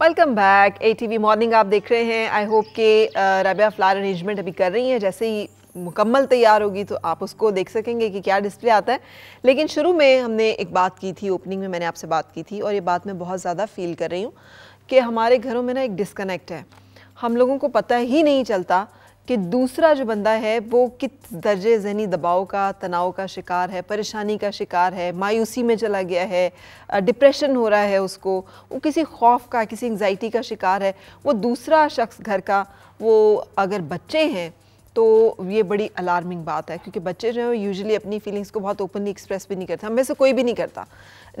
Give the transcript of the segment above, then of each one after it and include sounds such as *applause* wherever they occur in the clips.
Welcome back A T V morning आप देख रहे हैं आई होप के रबिया फ्लावर अरेंजमेंट अभी कर रही हैं जैसे ही मुकम्मल तैयार होगी तो आप उसको देख सकेंगे कि क्या डिस्प्ले आता है लेकिन शुरू में हमने एक बात की थी ओपनिंग में मैंने आपसे बात की थी और ये बात मैं बहुत ज़्यादा फील कर रही हूँ कि हमारे घरों में ना एक डिस्कनेक्ट है हम लोगों को पता ही नहीं चलता कि दूसरा जो बंदा है वो किस दर्जे जहनी दबाव का तनाव का शिकार है परेशानी का शिकार है मायूसी में चला गया है डिप्रेशन हो रहा है उसको वो किसी खौफ का किसी एंगजाइटी का शिकार है वो दूसरा शख्स घर का वो अगर बच्चे हैं तो ये बड़ी अलार्मिंग बात है क्योंकि बच्चे जो है यूजुअली अपनी फीलिंग्स को बहुत ओपनली एक्सप्रेस भी नहीं करते हमें से कोई भी नहीं करता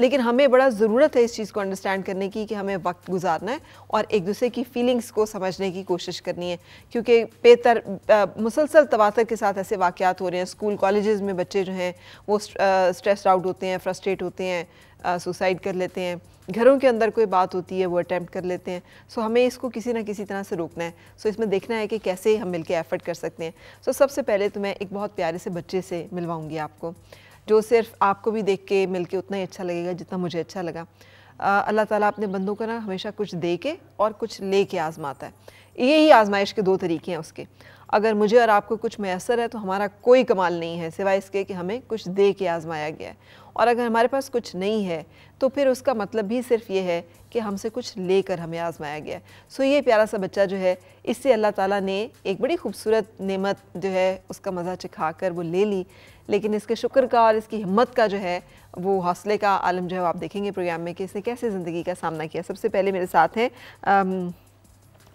लेकिन हमें बड़ा ज़रूरत है इस चीज़ को अंडरस्टैंड करने की कि हमें वक्त गुजारना है और एक दूसरे की फीलिंग्स को समझने की कोशिश करनी है क्योंकि बेहतर मुसलसल तवातर के साथ ऐसे वाक़ हो रहे हैं स्कूल कॉलेज़ में बच्चे जो हैं वो स्ट्रेस आउट होते हैं फ्रस्ट्रेट होते हैं सुसाइड कर लेते हैं घरों के अंदर कोई बात होती है वो अटैम्प्ट कर लेते हैं सो so, हमें इसको किसी ना किसी तरह से रोकना है सो so, इसमें देखना है कि कैसे हम मिलकर एफर्ट कर सकते हैं सो so, सबसे पहले तो मैं एक बहुत प्यारे से बच्चे से मिलवाऊंगी आपको जो सिर्फ आपको भी देख के मिल के उतना ही अच्छा लगेगा जितना मुझे अच्छा लगा अल्लाह ताला अपने बंदों को ना हमेशा कुछ दे के और कुछ ले के आजमाता है ये ही आजमाइश के दो तरीके हैं उसके अगर मुझे और आपको कुछ मैसर है तो हमारा कोई कमाल नहीं है सिवाय इसके कि हमें कुछ दे के आजमाया गया है और अगर हमारे पास कुछ नहीं है तो फिर उसका मतलब भी सिर्फ ये है कि हमसे कुछ लेकर हमें आजमाया गया सो ये प्यारा सा बच्चा जो है इससे अल्लाह ताला ने एक बड़ी खूबसूरत नेमत जो है उसका मज़ा चिखा कर वो ले ली लेकिन इसके शुक्र का और इसकी हिम्मत का जो है वो हौसले का आलम जो है आप देखेंगे प्रोग्राम में कि इसने कैसे ज़िंदगी का सामना किया सबसे पहले मेरे साथ हैं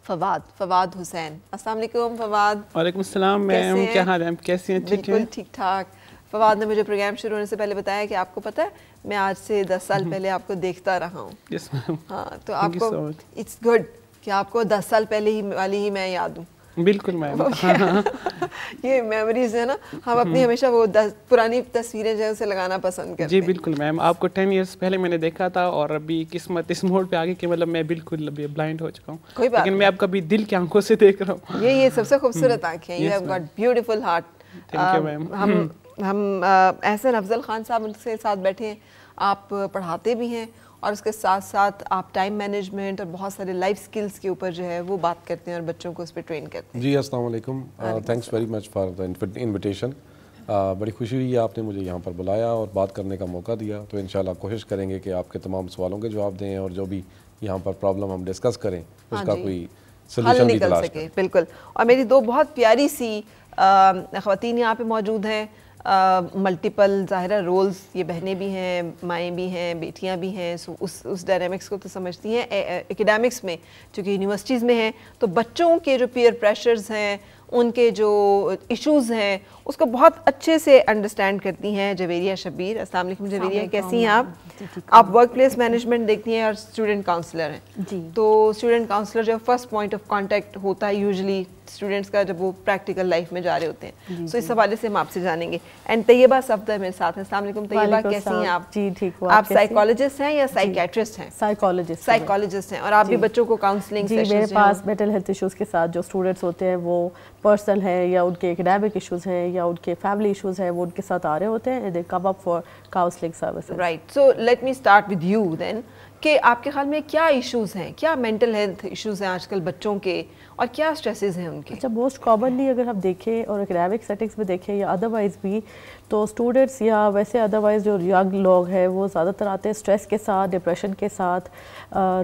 फवाद फवाद हुसैन अस्सलाम वालेकुम फवाद वालेकुम सलाम मैम क्या हाल है कैसी हैं ठीक ठाक फवाद ने मुझे प्रोग्राम शुरू होने से पहले बताया कि आपको पता है मैं आज से दस साल हम्म। पहले आपको देखता रहा हूँ yes, हाँ तो आपको इट्स गुड कि आपको दस साल पहले ही वाली ही मैं याद हूँ बिल्कुल मैम *laughs* हाँ, हाँ, हाँ. *laughs* ये मेमोरीज है ना हम अपनी हम्म। हमेशा वो दस पुरानी तस्वीरें जो है उसे लगाना पसंद करते जी बिल्कुल मैम आपको टेन इयर्स पहले मैंने देखा था और अभी किस्मत इस मोड़ पे आगे कि मतलब मैं बिल्कुल अभी ब्लाइंड हो चुका हूँ लेकिन मैं आपका अभी दिल की आंखों से देख रहा हूँ ये ये सबसे हम्म। खूबसूरत आंखें you have got beautiful heart thank you ma'am हम हम एहसन अफजल ख़ान साहब उनके साथ बैठे हैं आप पढ़ाते भी हैं और उसके साथ साथ आप टाइम मैनेजमेंट और बहुत सारे लाइफ स्किल्स के ऊपर जो है वो बात करते हैं और बच्चों को उस पर ट्रेन करते हैं जी असल thanks very much for the invitation बड़ी खुशी हुई है आपने मुझे यहाँ पर बुलाया और बात करने का मौका दिया तो इन कोशिश करेंगे कि आपके तमाम सवालों के जवाब दें और जो भी यहाँ पर प्रॉब्लम हम डिस्कस करें हाँ उसका कोई हल निकल सके बिल्कुल और मेरी दो बहुत प्यारी सी खुतिन यहाँ पर मौजूद हैं मल्टीपल ज़ाहिर रोल्स ये बहनें भी हैं माएँ भी हैं बेटियाँ भी हैं सो उस उस डायनेमिक्स को तो समझती हैं एकेडमिक्स में चूँकि यूनिवर्सिटीज़ में हैं तो बच्चों के जो पीयर प्रेशर्स हैं उनके जो इश्यूज हैं उसको बहुत अच्छे से अंडरस्टैंड करती हैं जवेरिया शबीर अस्सलाम जवेरिया कैसी हैं आप आप वर्क प्लेस मैनेजमेंट देखती हैं और स्टूडेंट काउंसलर हैं तो स्टूडेंट काउंसलर जो फर्स्ट पॉइंट ऑफ कांटेक्ट होता है यूजली स्टूडेंट्स का जब वो प्रैक्टिकल लाइफ में जा रहे होते हैं सो so, इस हवाले से हम आपसे जानेंगे एंड तैयबा सफदर मेरे साथ हैं अस्सलाम तैयबा कैसी हैं आप जी ठीक हो आप साइकोलॉजिस्ट हैं या साइकेट्रिस्ट हैं साइकोलॉजिस्ट साइकोलॉजिस्ट हैं और आप भी बच्चों को काउंसलिंग जी मेरे पास मेंटल हेल्थ इशूज़ के साथ जो स्टूडेंट्स होते हैं वो पर्सनल है या उनके एकेडमिक इशूज़ हैं या उनके फैमिली इशूज़ हैं वो उनके साथ आ रहे होते हैं they come up for counselling service right so let me start with you then कि आपके ख्याल में क्या इश्यूज़ हैं क्या मेंटल हेल्थ इश्यूज़ हैं आजकल बच्चों के और क्या स्ट्रेसेस हैं उनके अच्छा मोस्ट कॉमनली अगर हम देखें और अकेडमिक सेटिंग्स में देखें या अदरवाइज भी तो स्टूडेंट्स या वैसे अदरवाइज जो यंग लोग हैं वो ज़्यादातर आते हैं स्ट्रेस के साथ डिप्रेशन के साथ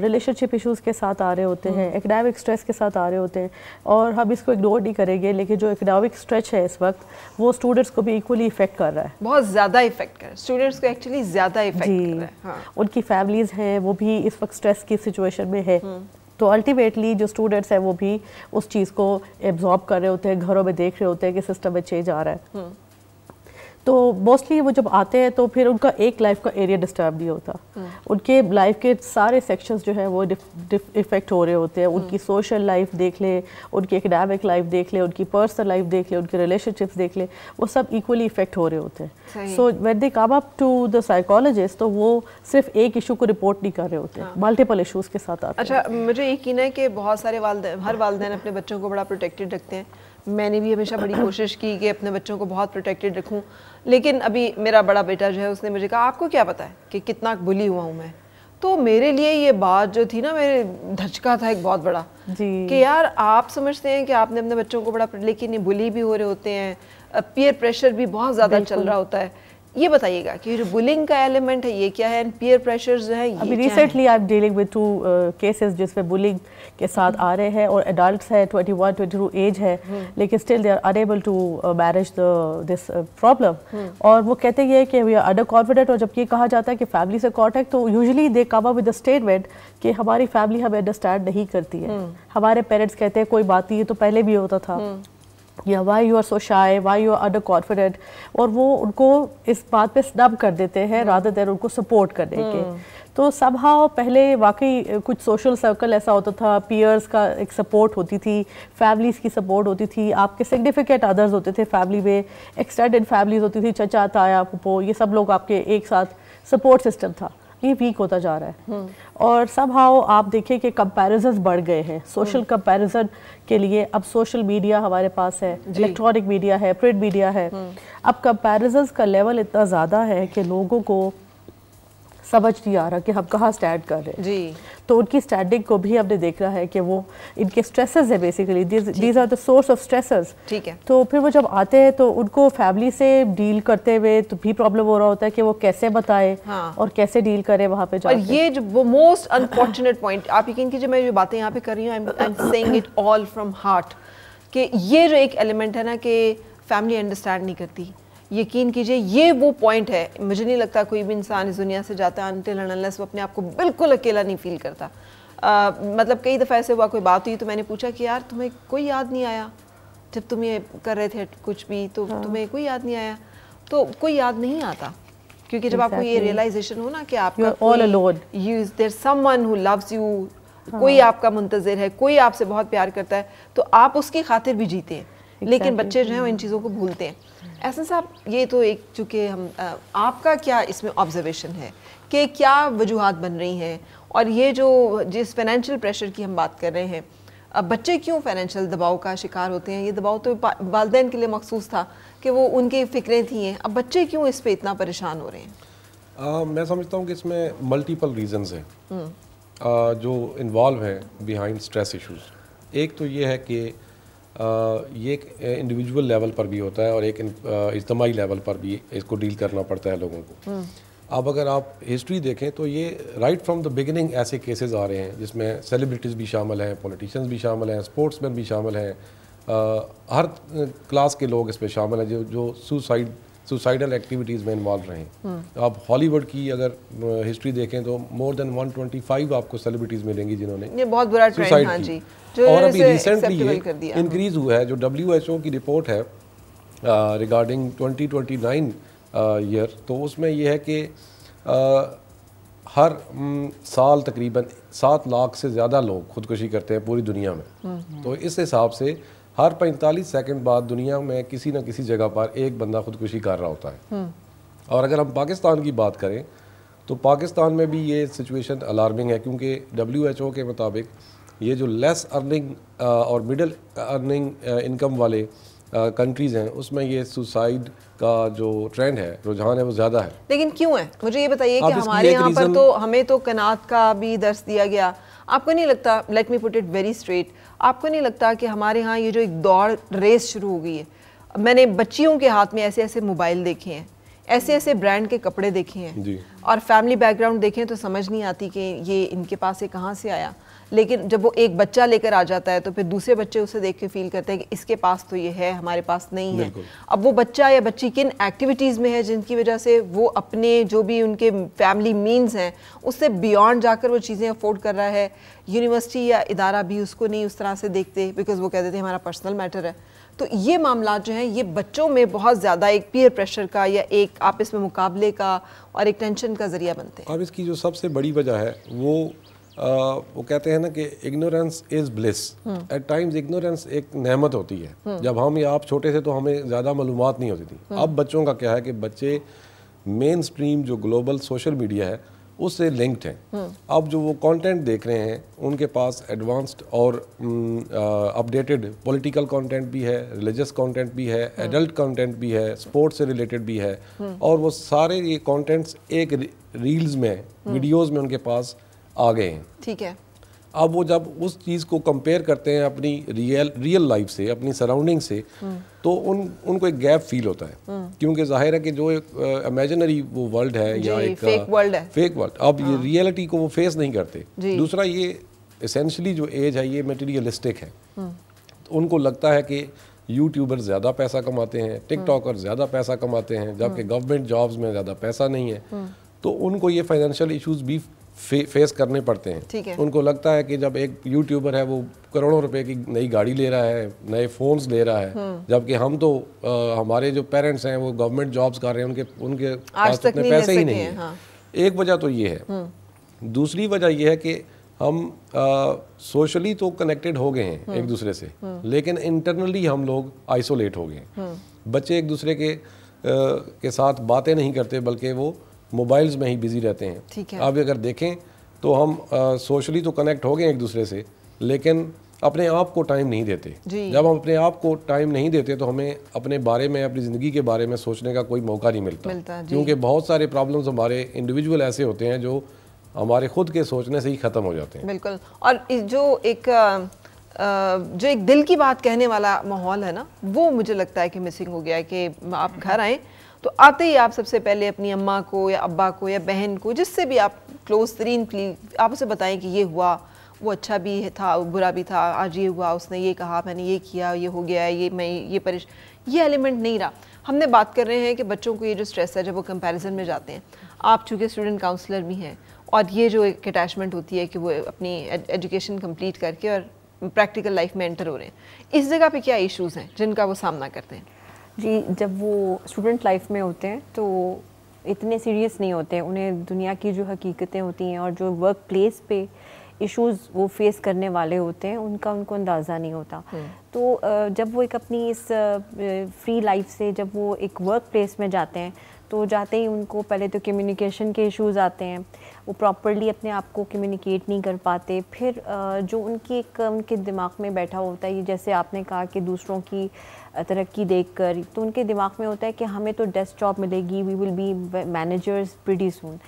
रिलेशनशिप इश्यूज़ के साथ आ रहे होते हैं एकेडेमिक हम्म। स्ट्रेस के साथ आ रहे होते हैं और हम इसको इग्नोर नहीं करेंगे लेकिन जो इकनॉमिक स्ट्रेच है इस वक्त वो स्टूडेंट्स को भी इक्वली इफेक्ट कर रहा है बहुत ज़्यादा इफेक्ट कर स्टूडेंट्स को एक्चुअली ज़्यादा इफेक्ट कर रहा है हाँ। उनकी फैमिलीज़ हैं वो भी इस वक्त स्ट्रेस की सिचुएशन में है हम्म। तो अल्टीमेटली जो स्टूडेंट्स हैं वो भी उस चीज़ को एब्जॉर्ब कर रहे होते हैं घरों में देख रहे होते हैं कि सिस्टम में चेंज आ रहा है हम्म। तो मोस्टली वो जब आते हैं तो फिर उनका एक लाइफ का एरिया डिस्टर्ब नहीं होता hmm. उनके लाइफ के सारे सेक्शंस जो है वो इफेक्ट हो रहे होते हैं उनकी सोशल hmm. लाइफ देख ले उनकी एकेडमिक लाइफ देख ले उनकी पर्सनल लाइफ देख ले उनके रिलेशनशिप्स देख ले वो सब इक्वली इफेक्ट हो रहे होते हैं so when they come up to the psychologist तो वो सिर्फ एक इशू को रिपोर्ट नहीं कर रहे होते मल्टीपल हाँ। इशूज़ के साथ आते अच्छा मुझे यकीन है कि बहुत सारे वालदे हर वालदेन अपने बच्चों को बड़ा प्रोटेक्टेड रखते हैं मैंने भी हमेशा बड़ी कोशिश की कि अपने बच्चों को बहुत प्रोटेक्टेड रखूँ लेकिन अभी मेरा बड़ा बेटा जो है उसने मुझे कहा आपको क्या पता है कि कितना बुली हुआ हूँ मैं तो मेरे लिए ये बात जो थी ना मेरे धचका था एक बहुत बड़ा कि यार आप समझते हैं कि आपने अपने बच्चों को बड़ा लेकिन ये बुली भी हो रहे होते हैं पीयर प्रेशर भी बहुत ज़्यादा चल रहा होता है ये बताइएगा कि जो बुलिंग का एलिमेंट है ये क्या है एंड पीयर प्रेशर जो है ये अभी recently I am dealing with two cases जिसमें बुलिंग के साथ आ रहे हैं और एडल्ट है twenty one twenty two age है लेकिन still they are unable to manage this problem और वो कहते हैं कि वी आर अंडर कॉन्फिडेंट और जबकि कहा जाता है कि फैमिली से कॉन्टेक्ट तो usually they come up with statement कि हमारी फैमिली हमें अंडरस्टैंड नहीं करती है हमारे पेरेंट्स कहते हैं कोई बात नहीं तो पहले भी होता था या why you are so shy why you are under confident और वो उनको इस बात पे स्नब कर देते हैं राधा देर उनको सपोर्ट करने के तो सब हाव पहले वाकई कुछ सोशल सर्कल ऐसा होता था पीयर्स का एक सपोर्ट होती थी फैमिलीज़ की सपोर्ट होती थी आपके सिग्निफिकेंट अदर्स होते थे फैमिली में एक्सटेंडेड फैमिलीज होती थी चचा ताया पुपो ये सब लोग आपके एक साथ सपोर्ट सिस्टम था ये वीक होता जा रहा है हम्म। और सब हाउ आप देखें कि कंपेरिजन बढ़ गए हैं सोशल हम्म। कंपेरिजन के लिए अब सोशल मीडिया हमारे पास है इलेक्ट्रॉनिक मीडिया है प्रिंट मीडिया है हम्म। अब कंपेरिजन का लेवल इतना ज़्यादा है कि लोगों को समझ नहीं आ रहा कि हम कहाँ स्टैंड कर रहे हैं जी तो उनकी स्टैंडिंग को भी हमने रहा है कि वो इनके स्ट्रेसेस है basically these are the source of stresses ठीक है तो फिर वो जब आते हैं तो उनको फैमिली से डील करते हुए तो भी प्रॉब्लम हो रहा होता है कि वो कैसे बताए हाँ। और कैसे डील करें वहाँ पे और ये जो वो मोस्ट अनफॉर्चुनेट पॉइंट आप यकीन कीजिए मैं ये बातें यहाँ पे कर रही हूँ I am saying it all from heart कि ये जो एक एलिमेंट है ना कि फैमिली अंडरस्टैंड नहीं करती यकीन कीजिए ये वो पॉइंट है मुझे नहीं लगता कोई भी इंसान इस दुनिया से जाता अनटिल अनलेस वो अपने आप को बिल्कुल अकेला नहीं फील करता आ, मतलब कई दफ़ा ऐसे हुआ कोई बात हुई तो मैंने पूछा कि यार तुम्हें कोई याद नहीं आया जब तुम ये कर रहे थे कुछ भी तो हाँ। तुम्हें कोई याद नहीं आया तो कोई याद नहीं आता क्योंकि जब exactly. आपको ये रियलाइजेशन हो ना कि आप all alone who loves you कोई हाँ। आपका मुंतजर है कोई आपसे बहुत प्यार करता है तो आप उसकी खातिर भी जीते हैं लेकिन बच्चे जो हैं इन चीज़ों को भूलते हैं ऐसा साहब ये तो एक चूँकि हम आपका क्या इसमें ऑब्जर्वेशन है कि क्या वजूहत बन रही हैं और ये जो जिस फाइनेंशियल प्रेशर की हम बात कर रहे हैं अब बच्चे क्यों फाइनेंशियल दबाव का शिकार होते हैं ये दबाव तो वालदेन के लिए मखसूस था कि वो उनकी फ़िक्रें थी अब बच्चे क्यों इस पर इतना परेशान हो रहे हैं आ, मैं समझता हूँ कि इसमें मल्टीपल रीज़न हैं हम्म। जो इन्वॉल्व हैं बिहाइंड स्ट्रेस इशूज़ एक तो ये है कि ये एक इंडिविजुअल लेवल पर भी होता है और एक इज्तमाही लेवल पर भी इसको डील करना पड़ता है लोगों को हम्म। अब अगर आप हिस्ट्री देखें तो ये राइट फ्रॉम द बिगिनिंग ऐसे केसेस आ रहे हैं जिसमें सेलिब्रिटीज़ भी शामिल हैं पॉलिटिशियंस भी शामिल हैं स्पोर्ट्समैन भी शामिल हैं हर क्लास के लोग इसमें शामिल हैं जो जो सुसाइड सुसाइडल एक्टिविटीज़ में इन्वॉल्व रहे तो आप हॉलीवुड की अगर हिस्ट्री देखें तो मोर देन 125 आपको सेलिब्रिटीज़ मिलेंगी जिन्होंने ये बहुत बुरा ट्रेंड हाँ जी जो और अभी रिसेंटली इंक्रीज हुआ है जो डब्ल्यू की रिपोर्ट है regarding twenty twenty nine year तो उसमें यह है कि हर साल तकरीबन सात लाख से ज़्यादा लोग खुदकुशी करते हैं पूरी दुनिया में हम्म। तो इस हिसाब से हर 45 सेकंड बाद दुनिया में किसी न किसी जगह पर एक बंदा खुदकुशी कर रहा होता है हम्म। और अगर हम पाकिस्तान की बात करें तो पाकिस्तान में भी ये सिचुएशन अलार्मिंग है क्योंकि डब्ल्यू के मुताबिक ये जो लेस अर्निंग uh, और मिडिल अर्निंग इनकम वाले कंट्रीज़ uh, हैं उसमें ये सुसाइड का जो ट्रेंड है रुझान है वो ज़्यादा है लेकिन क्यों है मुझे ये बताइए कि हमारे यहाँ पर तो हमें तो कनात का भी दर्श दिया गया आपको नहीं लगता let me put it very straight आपको नहीं लगता कि हमारे यहाँ ये जो एक दौड़ रेस शुरू हो गई है मैंने बच्चियों के हाथ में ऐसे ऐसे मोबाइल देखे हैं ऐसे ऐसे ब्रांड के कपड़े देखे हैं और फैमिली बैकग्राउंड देखें तो समझ नहीं आती कि ये इनके पास ये कहाँ से आया लेकिन जब वो एक बच्चा लेकर आ जाता है तो फिर दूसरे बच्चे उसे देख के फील करते हैं कि इसके पास तो ये है हमारे पास नहीं है अब वो बच्चा या बच्ची किन एक्टिविटीज़ में है जिनकी वजह से वो अपने जो भी उनके फैमिली मीन्स हैं उससे बियॉन्ड जाकर वो चीज़ें अफोर्ड कर रहा है यूनिवर्सिटी या इदारा भी उसको नहीं उस तरह से देखते बिकॉज वो कह देते हैं हमारा पर्सनल मैटर है तो ये मामला जो है ये बच्चों में बहुत ज़्यादा एक पीयर प्रेशर का या एक आपस में मुकाबले का और एक टेंशन का ज़रिया बनते हैं और इसकी जो सबसे बड़ी वजह है वो आ, वो कहते हैं ना कि ignorance is bliss at times ignorance एक नहमत होती है हम्म। जब हम आप छोटे थे तो हमें ज़्यादा मालूम नहीं होती थी हम्म। अब बच्चों का क्या है कि बच्चे मेन स्ट्रीम जो ग्लोबल सोशल मीडिया है उससे लिंक्ड हैं अब जो वो कंटेंट देख रहे हैं उनके पास एडवांस्ड और अपडेटेड पॉलिटिकल कंटेंट भी है रिलीजियस कंटेंट भी है एडल्ट हम्म। कंटेंट भी है स्पोर्ट्स से रिलेटेड भी है हम्म। और वो सारे ये कंटेंट्स एक रील्स में वीडियोस हम्म। में उनके पास आ गए हैं ठीक है अब वो जब उस चीज़ को कंपेयर करते हैं अपनी रियल रियल लाइफ से अपनी सराउंडिंग से हम्म। तो उन उनको एक गैप फील होता है हम्म। क्योंकि जाहिर है कि जो एक इमेजिनरी वो वर्ल्ड है या एक फेक वर्ल्ड है फेक वर्ल्ड अब हाँ। ये रियलिटी को वो फेस नहीं करते दूसरा ये इसेंशली जो एज है ये मटेरियलिस्टिक है हम्म। तो उनको लगता है कि यूट्यूबर ज़्यादा पैसा कमाते हैं टिकटॉकर ज़्यादा पैसा कमाते हैं जबकि गवर्नमेंट जॉब्स में ज़्यादा पैसा नहीं है तो उनको ये फाइनेंशियल इश्यूज भी फे, फेस करने पड़ते हैं उनको लगता है कि जब एक यूट्यूबर है वो करोड़ों रुपए की नई गाड़ी ले रहा है नए फ़ोन्स ले रहा है हम्म। जबकि हम तो आ, हमारे जो पेरेंट्स हैं वो गवर्नमेंट जॉब्स कर रहे हैं उनके उनके पास इतने पैसे ही नहीं है हाँ। एक वजह तो ये है हम्म। दूसरी वजह यह है कि हम सोशली तो कनेक्टेड हो गए हैं एक हम्म। दूसरे से लेकिन इंटरनली हम लोग आइसोलेट हो गए बच्चे एक दूसरे के के साथ बातें नहीं करते बल्कि वो मोबाइल्स में ही बिजी रहते हैं ठीक है आप अगर देखें तो हम सोशली तो कनेक्ट हो गए एक दूसरे से लेकिन अपने आप को टाइम नहीं देते जब हम अपने आप को टाइम नहीं देते तो हमें अपने बारे में अपनी ज़िंदगी के बारे में सोचने का कोई मौका नहीं मिलता, मिलता क्योंकि बहुत सारे प्रॉब्लम्स हमारे इंडिविजुअल ऐसे होते हैं जो हमारे खुद के सोचने से ही ख़त्म हो जाते हैं बिल्कुल और जो एक जो एक दिल की बात कहने वाला माहौल है ना वो मुझे लगता है कि मिसिंग हो गया है कि आप घर आएँ तो आते ही आप सबसे पहले अपनी अम्मा को या अब्बा को या बहन को जिससे भी आप क्लोज तरीन आप उसे बताएं कि ये हुआ वो अच्छा भी था बुरा भी था आज ये हुआ उसने ये कहा मैंने ये किया ये हो गया ये मैं ये परेश ये एलिमेंट नहीं रहा हमने बात कर रहे हैं कि बच्चों को ये जो स्ट्रेस है जब वो कंपैरिजन में जाते हैं आप चूँकि स्टूडेंट काउंसलर भी हैं और ये जो एक अटैचमेंट होती है कि वो अपनी एजुकेशन कम्प्लीट करके और प्रैक्टिकल लाइफ में एंटर हो रहे हैं इस जगह पर क्या इशूज़ हैं जिनका वो सामना करते हैं जी जब वो स्टूडेंट लाइफ में होते हैं तो इतने सीरियस नहीं होते उन्हें दुनिया की जो हकीकतें होती हैं और जो वर्क प्लेस पे इश्यूज वो फेस करने वाले होते हैं उनका उनको अंदाज़ा नहीं होता हम्म। तो जब वो एक अपनी इस फ्री लाइफ से जब वो एक वर्क प्लेस में जाते हैं तो जाते ही उनको पहले तो कम्युनिकेशन के इश्यूज़ आते हैं वो प्रॉपरली अपने आप को कम्युनिकेट नहीं कर पाते फिर जो उनकी एक उनके दिमाग में बैठा होता है ये जैसे आपने कहा कि दूसरों की तरक्की देखकर तो उनके दिमाग में होता है कि हमें तो डेस्क जॉब मिलेगी we will be managers pretty soon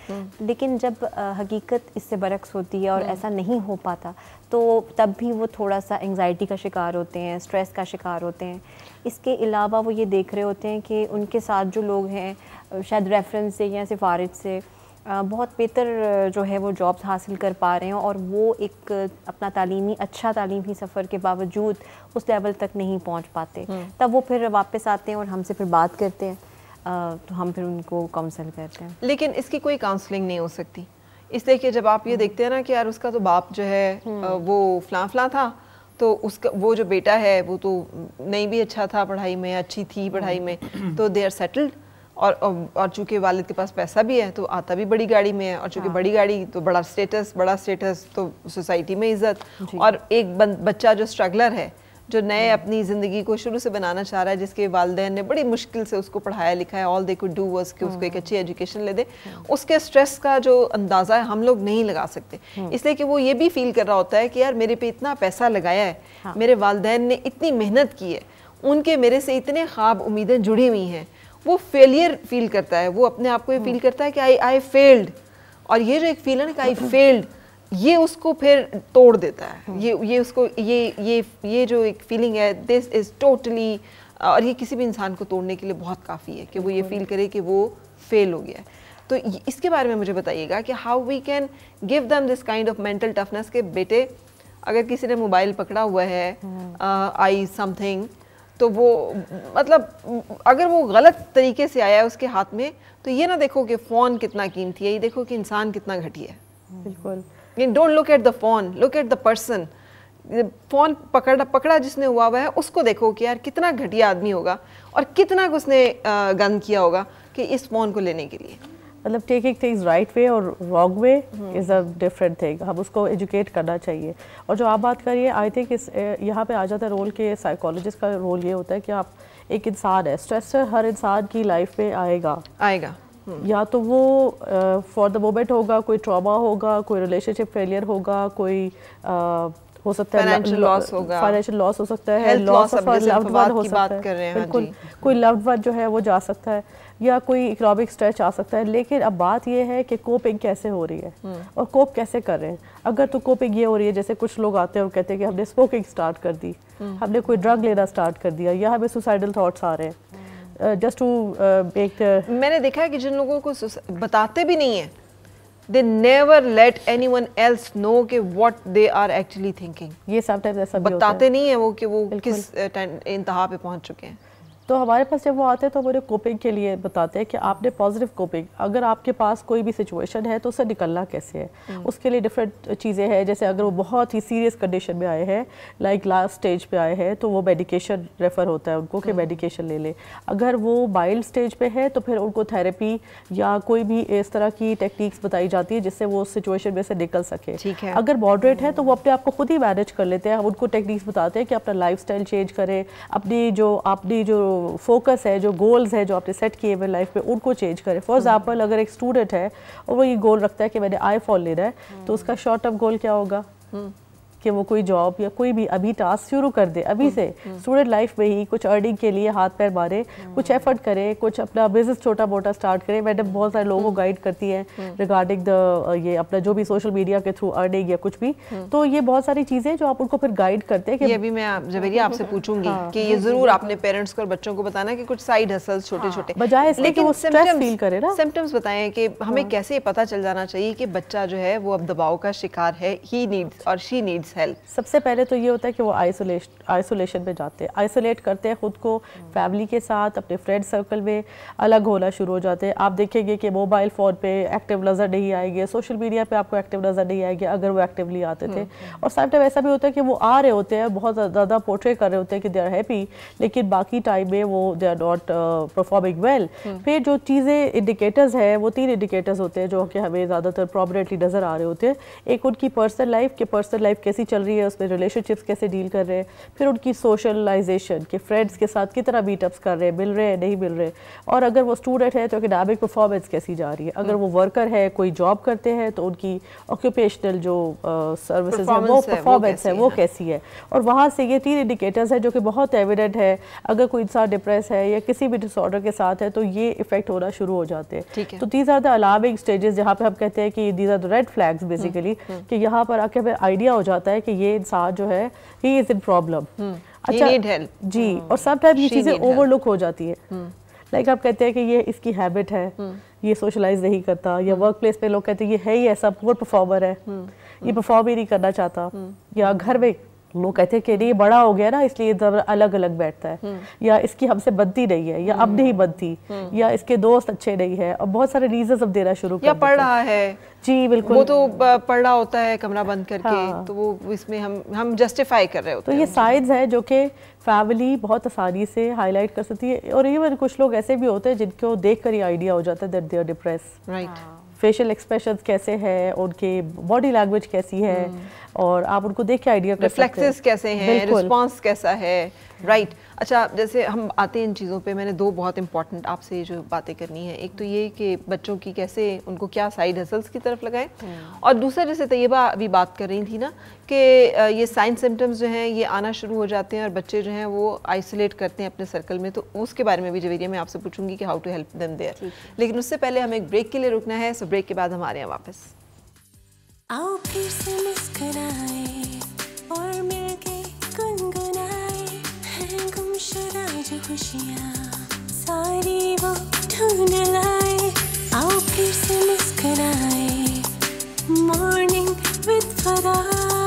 लेकिन जब हकीकत इससे बरक्स होती है और हम्म। ऐसा नहीं हो पाता तो तब भी वो थोड़ा सा एंगजाइटी का शिकार होते हैं स्ट्रेस का शिकार होते हैं इसके अलावा वो ये देख रहे होते हैं कि उनके साथ जो लोग हैं शायद रेफरेंस से या सिफारिश से बहुत बेहतर जो है वो जॉब्स हासिल कर पा रहे हैं और वो एक अपना तालीमी अच्छा तालीमी सफ़र के बावजूद उस लेवल तक नहीं पहुंच पाते हम्म। तब वो फिर वापस आते हैं और हमसे फिर बात करते हैं तो हम फिर उनको काउंसिल करते हैं लेकिन इसकी कोई काउंसलिंग नहीं हो सकती इसलिए कि जब आप ये हम्म। देखते हैं ना कि यार उसका तो बाप जो है हम्म। वो फलां फलां था तो उसका वो जो बेटा है वो तो नहीं भी अच्छा था पढ़ाई में अच्छी थी पढ़ाई में तो दे आर सेटल्ड और और चूंकि वालिद के पास पैसा भी है तो आता भी बड़ी गाड़ी में है और चूंकि हाँ। बड़ी गाड़ी तो बड़ा स्टेटस बड़ा स्टेटस तो सोसाइटी में इज्जत और एक बच्चा जो स्ट्रगलर है जो नए हाँ। अपनी ज़िंदगी को शुरू से बनाना चाह रहा है जिसके वालदे ने बड़ी मुश्किल से उसको पढ़ाया लिखा है all they could do was कि उसको एक हाँ। अच्छी एजुकेशन ले दे हाँ। उसके स्ट्रेस का जो अंदाज़ा है हम लोग नहीं लगा सकते इसलिए कि वो ये भी फील कर रहा होता है कि यार मेरे पे इतना पैसा लगाया है हाँ। मेरे वालदे ने इतनी मेहनत की है उनके मेरे से इतने ख्वाब उम्मीदें जुड़ी हुई हैं वो फेलियर फील करता है वो अपने आप को ये फील हाँ। करता है कि आई आई फेल्ड और ये जो एक फील है ना कि आई फेल्ड ये उसको फिर तोड़ देता है हाँ। ये ये उसको ये ये ये जो एक फीलिंग है दिस इज़ टोटली और ये किसी भी इंसान को तोड़ने के लिए बहुत काफ़ी है कि वो ये फील करे कि वो फेल हो गया है तो इसके बारे में मुझे बताइएगा कि how we can give them this kind of mental toughness के बेटे अगर किसी ने मोबाइल पकड़ा हुआ है आई हाँ। समथिंग तो वो मतलब अगर वो गलत तरीके से आया है उसके हाथ में तो ये ना देखो कि फ़ोन कितना कीमती है ये देखो कि इंसान कितना घटिया है बिल्कुल don't look at the phone look at the person phone पकड़ा पकड़ा जिसने हुआ हुआ है उसको देखो कि यार कितना घटिया आदमी होगा और कितना उसने गंद किया होगा कि इस फ़ोन को लेने के लिए मतलब टेकिंग थिंग्स राइट वे और wrong way is a different thing हम उसको एजुकेट करना चाहिए और जो आप बात करिए आई थिंक इस यहाँ पे आ जाता है रोल के साइकोलॉजिस्ट का रोल ये होता है कि आप एक इंसान है स्ट्रेस तो हर इंसान की लाइफ में आएगा आएगा हम्म। या तो वो फॉर द मोमेंट होगा कोई ट्रॉमा होगा कोई रिलेशनशिप फेलियर होगा कोई uh, हो सकता है फाइनेंशियल लॉस होगा फाइनेंशियल लॉस हो सकता है लॉस ऑफ लव्ड वन हो सकता है हाँ बिल्कुल कोई लव्ड वन जो है वो जा सकता है या कोई इकोनॉमिक स्ट्रेच आ सकता है लेकिन अब बात ये है कि कोपिंग कैसे हो रही है हम्म। और कोप कैसे कर रहे हैं अगर तो कोपिंग ये हो रही है जैसे कुछ लोग आते हैं और कहते हैं कि हमने स्मोकिंग स्टार्ट कर दी हम्म। हमने कोई ड्रग लेना स्टार्ट कर दिया या हमें सुसाइडल थाट्स आ रहे हैं जस्ट टू मेक मैंने देखा है कि जिन लोगों को बताते भी नहीं है they never let anyone else know के what they are actually thinking ये समटाइम्स ऐसा बताते नहीं है वो कि वो किस इंतहा पे पहुंच चुके हैं तो हमारे पास जब वो आते हैं तो हमारे कोपिंग के लिए बताते हैं कि आपने पॉजिटिव कोपिंग अगर आपके पास कोई भी सिचुएशन है तो उससे निकलना कैसे है हम्म। उसके लिए डिफरेंट चीज़ें हैं जैसे अगर वो बहुत ही सीरियस कंडीशन में आए हैं लाइक लास्ट स्टेज पे आए हैं तो वो मेडिकेशन रेफ़र होता है उनको कि मेडिकेशन हम्म। ले लें अगर वो माइल्ड स्टेज पर है तो फिर उनको थेरेपी या कोई भी इस तरह की टेक्निक्स बताई जाती है जिससे वो उस सिचुएशन में से निकल सके ठीक है अगर मॉडरेट है तो वो अपने आप को खुद ही मैनेज कर लेते हैं हम उनको टेक्निक्स बताते हैं कि अपना लाइफ चेंज करें अपनी जो अपनी जो फोकस है जो गोल्स है जो आपने सेट किए हुए लाइफ में उनको चेंज करें फॉर एग्जाम्पल हम्म. अगर एक स्टूडेंट है और वो ये गोल रखता है कि मैंने आई फॉल ले रहा है तो हम्म. उसका शॉर्ट टर्म गोल क्या होगा हम्म. कि वो कोई जॉब या कोई भी अभी टास्क शुरू कर दे अभी से स्टूडेंट लाइफ में ही कुछ अर्निंग के लिए हाथ पैर मारे कुछ एफर्ट करे कुछ अपना बिजनेस छोटा मोटा स्टार्ट करे मैडम बहुत सारे लोगों को गाइड करती है रिगार्डिंग द ये अपना जो भी सोशल मीडिया के थ्रू अर्निंग या कुछ भी तो ये बहुत सारी चीज़ें जो आप उनको फिर गाइड करते हैं कि अभी मैं जवेरिया हाँ। आपसे पूछूंगी हाँ। कि ये ज़रूर आपने पेरेंट्स को और बच्चों को बताना कि कुछ साइड हसल्स छोटे हाँ। छोटे बजाय इसके फील करे ना सिम्टम्स बताएं कि हमें कैसे पता चल जाना चाहिए कि बच्चा जो है वो अब दबाव का शिकार है ही नीड्स और शी नीड्स नीड्स हेल्प सबसे पहले तो ये होता है कि वो आइसोलेशन आइसोलेशन पे जाते हैं आइसोलेट करते हैं ख़ुद को फैमिली के साथ अपने फ्रेंड सर्कल में अलग होना शुरू हो जाते हैं आप देखेंगे कि मोबाइल फ़ोन पे एक्टिव नज़र नहीं आएंगे सोशल मीडिया पे आपको एक्टिव नज़र नहीं आएगी अगर वो एक्टिवली आते थे हम्म। और टाइम ऐसा भी होता है कि वो आ रहे होते हैं बहुत ज़्यादा पोर्ट्रे कर रहे होते हैं कि दे आर हैप्पी लेकिन बाकी टाइम में वो they are not performing well फिर जो चीज़ें इंडिकेटर्स हैं वो तीन इंडिकेटर्स होते हैं जो कि हमें ज़्यादातर प्रॉमिनेंटली नज़र आ रहे होते हैं एक उनकी पर्सनल लाइफ के पर्सनल लाइफ कैसी कैसी चल रही है उसमें रिलेशनशिप्स कैसे डील कर रहे हैं फिर उनकी सोशलाइजेशन के फ्रेंड्स के साथ कितना मीटअप्स कर रहे हैं मिल रहे हैं नहीं मिल रहे और अगर वो स्टूडेंट है तो अकेडामिक परफॉर्मेंस कैसी जा रही है अगर वो वर्कर है कोई जॉब करते हैं तो उनकी ऑक्यूपेशनल जो सर्विसेज है वो परफॉर्मेंस है वो कैसी है और वहाँ से ये तीन इंडिकेटर्स हैं जो कि बहुत एविडेंट है अगर कोई इंसान डिप्रेस है या किसी भी डिसऑर्डर के साथ है तो ये इफेक्ट होना शुरू हो जाते हैं है। तो these are the alarming stages जहाँ पे हम कहते हैं कि these are the red flags basically कि यहाँ पर आके हमें आइडिया हो जाता है होता है कि ये इंसान जो है ही इज़ इन प्रॉब्लम अच्छा जी hmm. और सब टाइम ये चीज़ें ओवरलुक हो जाती है लाइक hmm. आप कहते हैं कि ये इसकी हैबिट है hmm. ये सोशलाइज नहीं करता या वर्क प्लेस पे लोग कहते हैं ये है ही ऐसा पुअर परफॉर्मर है ये परफॉर्म ही नहीं करना चाहता या घर में लोग कहते हैं कि नहीं बड़ा हो गया ना इसलिए इधर अलग अलग बैठता है हम्म। या इसकी हमसे बदती नहीं है या अब नहीं हम्म। बदती हम्म। या इसके दोस्त अच्छे नहीं है और बहुत सारे रीजन अब देना शुरू या पढ़ रहा है जी बिल्कुल वो तो पढ़ रहा होता है कमरा बंद करके हाँ। तो वो इसमें हम हम जस्टिफाई कर रहे होते तो ये साइज है जो कि फैमिली बहुत आसानी से हाईलाइट कर सकती है और इवन कुछ लोग ऐसे भी होते हैं जिनको देख कर ही आइडिया हो जाता है that they are depress right facial expression कैसे है उनके बॉडी लैंग्वेज कैसी है हम्म। और आप उनको देख के आइडिया कैसे हैं रिस्पांस कैसा है राइट right. अच्छा जैसे हम आते हैं इन चीज़ों पे मैंने दो बहुत इंपॉर्टेंट आपसे जो बातें करनी है एक तो ये कि बच्चों की कैसे उनको क्या साइड हसल्स की तरफ लगाएं हम्म। और दूसरा जैसे तयबा अभी बात कर रही थी ना कि ये साइन सिम्टम्स जो हैं ये आना शुरू हो जाते हैं और बच्चे जो हैं वो आइसोलेट करते हैं अपने सर्कल में तो उसके बारे में भी जवेरिया मैं आपसे पूछूंगी कि how to help them there लेकिन उससे पहले हमें एक ब्रेक के लिए रुकना है सो ब्रेक के बाद हमारे यहाँ वापस आओ फिर से मुस्कराए और मिल मिलके शराब जो खुशियाँ सारी वो ढूंढ लाए आओ फिर से मुस्कराए मॉर्निंग विद फराए